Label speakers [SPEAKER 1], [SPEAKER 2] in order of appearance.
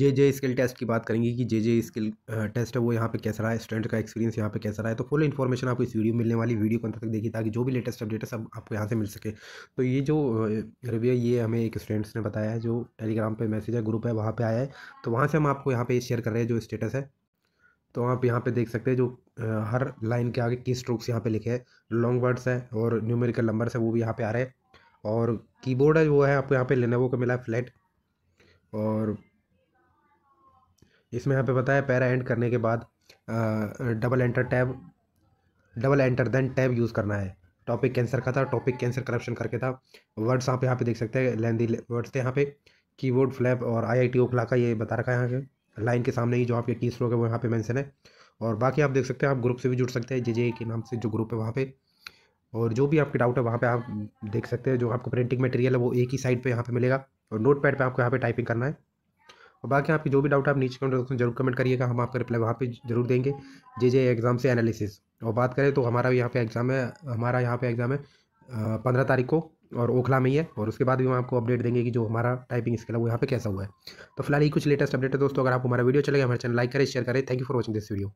[SPEAKER 1] जे जे skill test की बात करेंगे कि जे जे स्किल टेस्ट है वो यहाँ पे कैसा रहा है स्टूडेंट का एक्सपीरियंस यहाँ पे कैसा रहा है तो फुल इन्फॉर्मेशन आपको इस वीडियो में मिलने वाली वीडियो को अंत तक देखिए ताकि जो भी लेटेस्ट अपडेट है सब आपको यहाँ से मिल सके तो ये जो रिव्यू ये हमें एक स्टूडेंट्स ने बताया है जो टेलीग्राम पर मैसेज है ग्रुप है वहाँ पर आया है तो वहाँ से हम आपको यहाँ पर शेयर कर रहे हैं जो स्टेटस है तो आप यहाँ पे देख सकते हैं जो हर लाइन के आगे की स्ट्रोक्स यहाँ पे लिखे हैं लॉन्ग वर्ड्स है और न्यूमेरिकल नंबर्स है वो भी यहाँ पे आ रहे हैं और कीबोर्ड है वो है आपको यहाँ पे लेनेवो का मिला है फ्लैट और इसमें यहाँ पे बताया पैरा एंड करने के बाद double enter tab double enter then tab use करना है टॉपिक कैंसर का था टॉपिक कैंसर करप्शन करके था वर्ड्स आप यहाँ पे देख सकते हैं लेंदी वर्ड्स थे यहाँ पे कीबोर्ड फ्लैप और आई आई टी ओखला का ये बता रखा है यहाँ के लाइन के सामने ही जो आपके की स्ट्रोक है वो यहाँ पे मेंशन है और बाकी आप देख सकते हैं आप ग्रुप से भी जुड़ सकते हैं जे जे के नाम से जो ग्रुप है वहाँ पर और जो भी आपके डाउट है वहाँ पर आप देख सकते हैं जो आपको प्रिंटिंग मटेरियल है वो एक ही साइड पर यहाँ पर मिलेगा और नोट पैड पर आपको यहाँ पर टाइपिंग करना है और बाकी आपकी जो भी डाउट आप नीचे कमेंट बॉक्स में जरूर कमेंट करिएगा हम आपका रिप्लाई वहाँ पे जरूर देंगे जे जे एग्ज़ाम से एनालिसिस और बात करें तो हमारा यहाँ पे एग्ज़ाम है हमारा यहाँ पे एग्ज़ाम है पंद्रह तारीख को और ओखला में ही है और उसके बाद भी हम आपको अपडेट देंगे कि जो हमारा टाइपिंग स्किल है वो यहाँ पे कैसा हुआ है तो फिलहाल ये कुछ लेटेस्ट अपडेट है दोस्तों अगर आप हमारा वीडियो चलेगा अच्छा हमारे चैनल लाइक करें शेयर करें thank you for watching this video